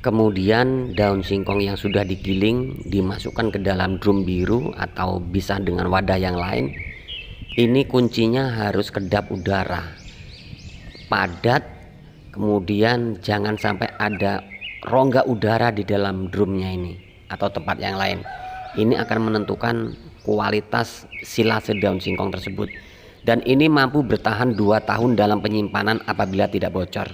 Kemudian daun singkong yang sudah digiling dimasukkan ke dalam drum biru atau bisa dengan wadah yang lain. Ini kuncinya harus kedap udara. Padat, kemudian jangan sampai ada rongga udara di dalam drumnya ini atau tempat yang lain. Ini akan menentukan kualitas silase daun singkong tersebut. Dan ini mampu bertahan 2 tahun dalam penyimpanan apabila tidak bocor.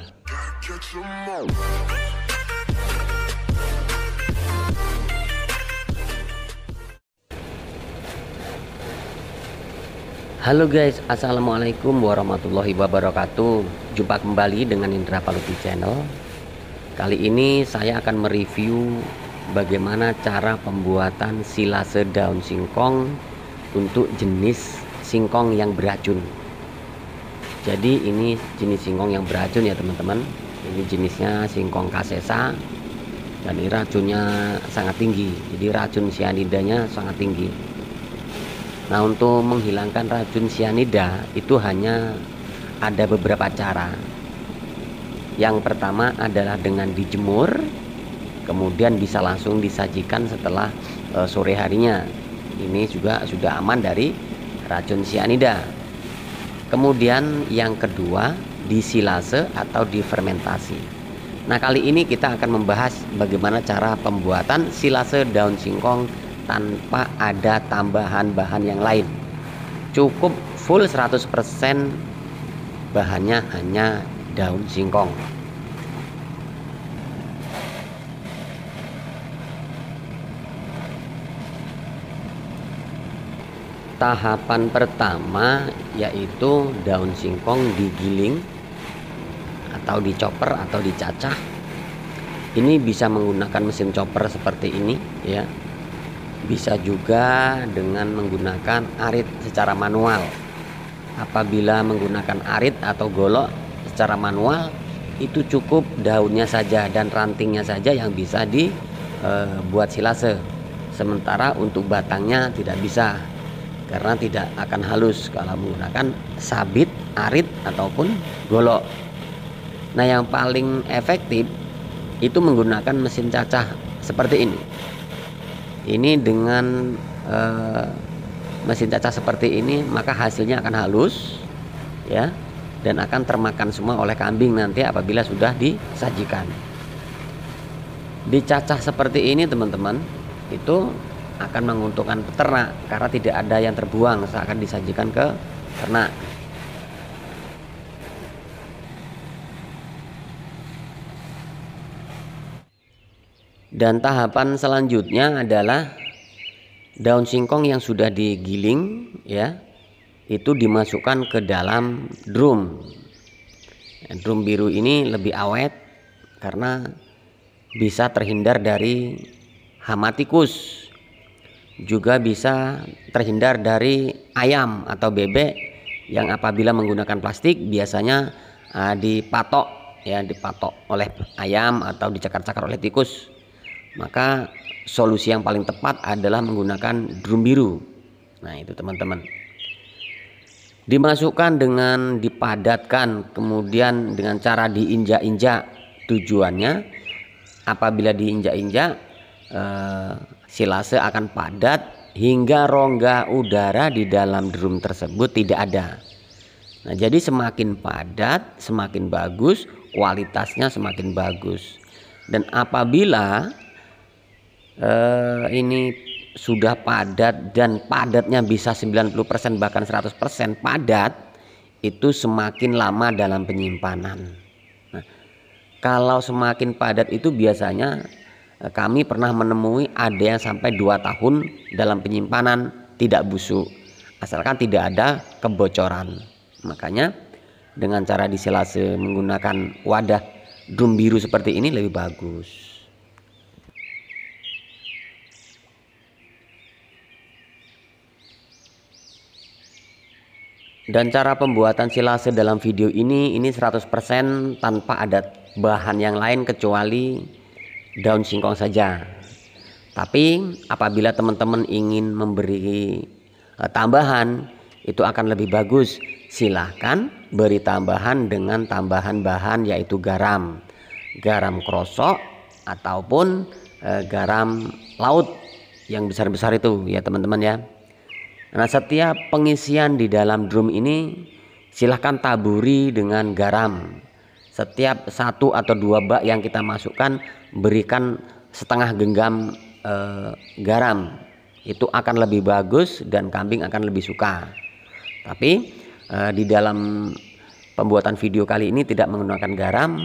Halo guys, Assalamualaikum warahmatullahi wabarakatuh Jumpa kembali dengan Indra Paluti Channel Kali ini saya akan mereview bagaimana cara pembuatan silase daun singkong Untuk jenis singkong yang beracun Jadi ini jenis singkong yang beracun ya teman-teman Ini jenisnya singkong kasesa Dan ini racunnya sangat tinggi Jadi racun sianidanya sangat tinggi Nah, untuk menghilangkan racun sianida itu hanya ada beberapa cara. Yang pertama adalah dengan dijemur, kemudian bisa langsung disajikan setelah e, sore harinya. Ini juga sudah aman dari racun sianida. Kemudian yang kedua, disilase atau difermentasi. Nah, kali ini kita akan membahas bagaimana cara pembuatan silase daun singkong tanpa ada tambahan bahan yang lain cukup full 100% bahannya hanya daun singkong tahapan pertama yaitu daun singkong digiling atau dicoper atau dicacah ini bisa menggunakan mesin chopper seperti ini ya bisa juga dengan menggunakan arit secara manual. Apabila menggunakan arit atau golok secara manual itu cukup daunnya saja dan rantingnya saja yang bisa dibuat eh, silase. Sementara untuk batangnya tidak bisa karena tidak akan halus kalau menggunakan sabit, arit ataupun golok. Nah, yang paling efektif itu menggunakan mesin cacah seperti ini ini dengan uh, mesin cacah seperti ini maka hasilnya akan halus ya dan akan termakan semua oleh kambing nanti apabila sudah disajikan dicacah seperti ini teman-teman itu akan menguntungkan peternak karena tidak ada yang terbuang seakan disajikan ke ternak Dan tahapan selanjutnya adalah daun singkong yang sudah digiling ya itu dimasukkan ke dalam drum. Eh, drum biru ini lebih awet karena bisa terhindar dari hama tikus. Juga bisa terhindar dari ayam atau bebek yang apabila menggunakan plastik biasanya eh, dipatok ya dipatok oleh ayam atau dicakar-cakar oleh tikus maka solusi yang paling tepat adalah menggunakan drum biru. Nah, itu teman-teman. Dimasukkan dengan dipadatkan, kemudian dengan cara diinjak-injak. Tujuannya apabila diinjak-injak eh, silase akan padat hingga rongga udara di dalam drum tersebut tidak ada. Nah, jadi semakin padat, semakin bagus, kualitasnya semakin bagus. Dan apabila eh, ini sudah padat dan padatnya bisa 90% bahkan 100% padat itu semakin lama dalam penyimpanan. Nah, kalau semakin padat itu biasanya eh, kami pernah menemui ada yang sampai 2 tahun dalam penyimpanan tidak busuk asalkan tidak ada kebocoran. Makanya dengan cara disilase menggunakan wadah drum biru seperti ini lebih bagus. Dan cara pembuatan silase dalam video ini ini 100% tanpa ada bahan yang lain kecuali daun singkong saja. Tapi apabila teman-teman ingin memberi eh, tambahan itu akan lebih bagus. Silahkan beri tambahan dengan tambahan bahan yaitu garam. Garam krosok ataupun eh, garam laut yang besar-besar itu ya teman-teman ya. Nah setiap pengisian di dalam drum ini silahkan taburi dengan garam. Setiap satu atau dua bak yang kita masukkan berikan setengah genggam eh, garam. Itu akan lebih bagus dan kambing akan lebih suka. Tapi eh, di dalam pembuatan video kali ini tidak menggunakan garam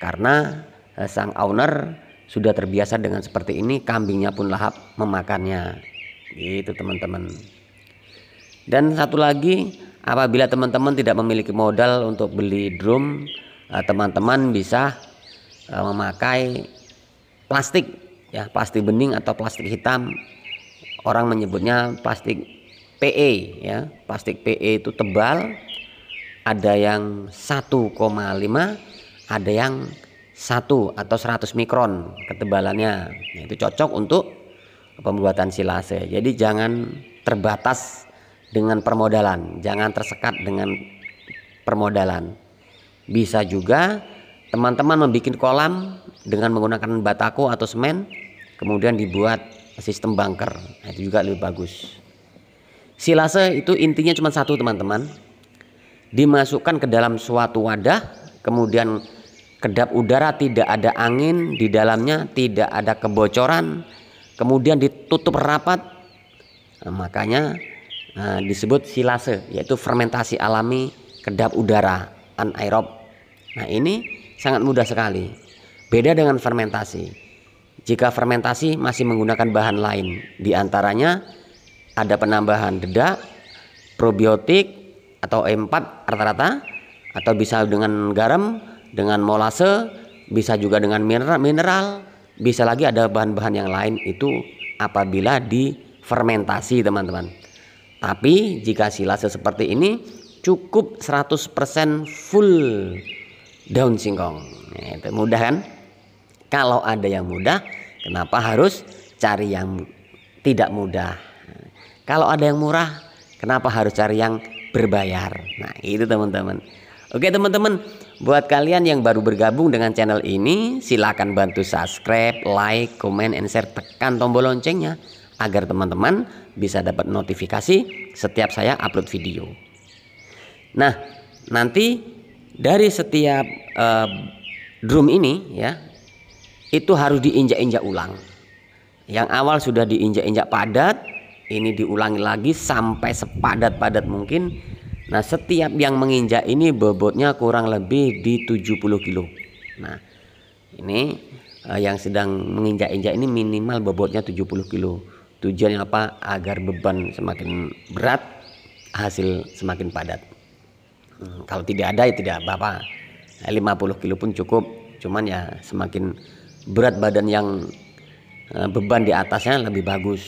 karena eh, sang owner sudah terbiasa dengan seperti ini kambingnya pun lahap memakannya. Gitu teman-teman. Dan satu lagi, apabila teman-teman tidak memiliki modal untuk beli drum, eh, teman-teman bisa eh, memakai plastik ya, plastik bening atau plastik hitam. Orang menyebutnya plastik PE ya. Plastik PE itu tebal. Ada yang 1,5, ada yang 1 atau 100 mikron ketebalannya. Nah, itu cocok untuk pembuatan silase. Jadi jangan terbatas dengan permodalan. Jangan tersekat dengan permodalan. Bisa juga teman-teman membuat kolam dengan menggunakan batako atau semen, kemudian dibuat sistem bunker. Nah, itu juga lebih bagus. Silase itu intinya cuma satu teman-teman. Dimasukkan ke dalam suatu wadah, kemudian kedap udara tidak ada angin di dalamnya, tidak ada kebocoran, kemudian ditutup rapat. Nah, makanya Nah, disebut silase yaitu fermentasi alami kedap udara anaerob. Nah, ini sangat mudah sekali. Beda dengan fermentasi. Jika fermentasi masih menggunakan bahan lain, diantaranya ada penambahan dedak, probiotik atau E4 rata-rata atau bisa dengan garam, dengan molase, bisa juga dengan mineral, mineral, bisa lagi ada bahan-bahan yang lain itu apabila difermentasi teman-teman. Tapi jika silase seperti ini cukup 100% full daun singkong. Nah, itu mudah kan? Kalau ada yang mudah, kenapa harus cari yang tidak mudah? Kalau ada yang murah, kenapa harus cari yang berbayar? Nah, itu teman-teman. Oke, teman-teman, buat kalian yang baru bergabung dengan channel ini, silakan bantu subscribe, like, comment, and share, tekan tombol loncengnya agar teman-teman bisa dapat notifikasi setiap saya upload video. Nah, nanti dari setiap uh, drum ini ya itu harus diinjak-injak ulang. Yang awal sudah diinjak-injak padat, ini diulangi lagi sampai sepadat-padat mungkin. Nah, setiap yang menginjak ini bobotnya kurang lebih di 70 kilo. Nah, ini eh, yang sedang menginjak-injak ini minimal bobotnya 70 kilo. Tujuannya apa? Agar beban semakin berat, hasil semakin padat. Hmm, kalau tidak ada ya tidak apa-apa. 50 eh, kilo pun cukup. Cuman ya semakin berat badan yang eh, beban di atasnya lebih bagus.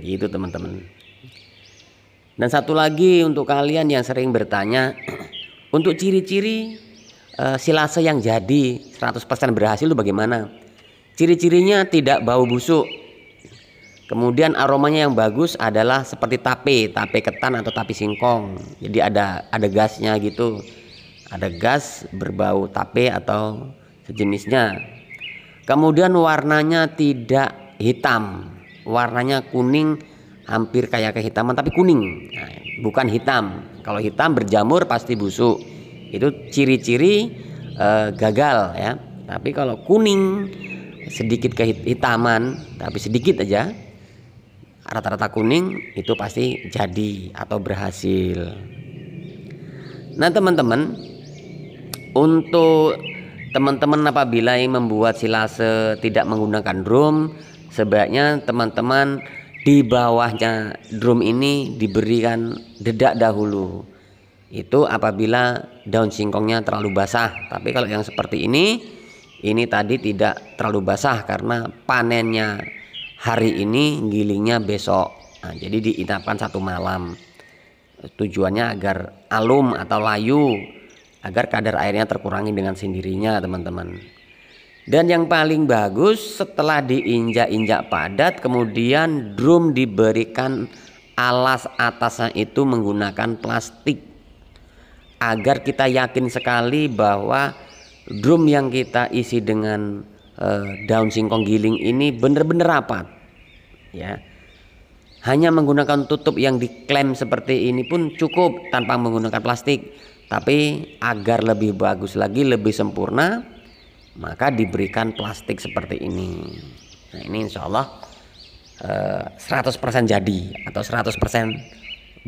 Gitu teman-teman. Dan satu lagi untuk kalian yang sering bertanya untuk ciri-ciri uh, silase yang jadi 100% berhasil itu bagaimana? Ciri-cirinya tidak bau busuk, Kemudian aromanya yang bagus adalah seperti tape, tape ketan atau tape singkong. Jadi ada ada gasnya gitu. Ada gas berbau tape atau sejenisnya. Kemudian warnanya tidak hitam. Warnanya kuning hampir kayak kehitaman tapi kuning. Nah, bukan hitam. Kalau hitam berjamur pasti busuk. Itu ciri-ciri eh, gagal ya. Tapi kalau kuning sedikit kehitaman tapi sedikit aja rata-rata kuning itu pasti jadi atau berhasil. Nah, teman-teman, untuk teman-teman apabila yang membuat silase tidak menggunakan drum, sebaiknya teman-teman di bawahnya drum ini diberikan dedak dahulu. Itu apabila daun singkongnya terlalu basah. Tapi kalau yang seperti ini, ini tadi tidak terlalu basah karena panennya hari ini gilingnya besok nah, jadi diinapkan satu malam tujuannya agar alum atau layu agar kadar airnya terkurangi dengan sendirinya teman-teman dan yang paling bagus setelah diinjak-injak padat kemudian drum diberikan alas atasnya itu menggunakan plastik agar kita yakin sekali bahwa drum yang kita isi dengan Eh, daun singkong giling ini benar-benar rapat ya hanya menggunakan tutup yang diklaim seperti ini pun cukup tanpa menggunakan plastik tapi agar lebih bagus lagi lebih sempurna maka diberikan plastik seperti ini nah ini insya Allah eh, 100% jadi atau 100%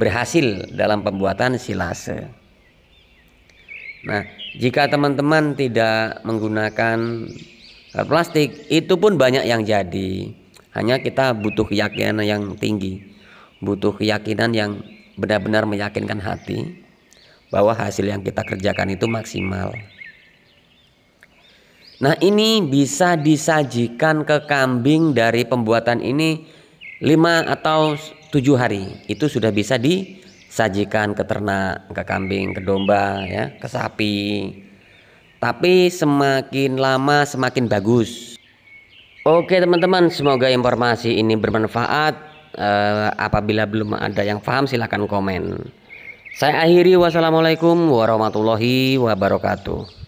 berhasil dalam pembuatan silase nah jika teman-teman tidak menggunakan Nah, plastik itu pun banyak yang jadi hanya kita butuh keyakinan yang tinggi butuh keyakinan yang benar-benar meyakinkan hati bahwa hasil yang kita kerjakan itu maksimal nah ini bisa disajikan ke kambing dari pembuatan ini 5 atau 7 hari itu sudah bisa disajikan ke ternak ke kambing ke domba ya ke sapi tapi semakin lama semakin bagus. Oke teman-teman, semoga informasi ini bermanfaat. Uh, apabila belum ada yang paham silahkan komen. Saya akhiri wassalamualaikum warahmatullahi wabarakatuh.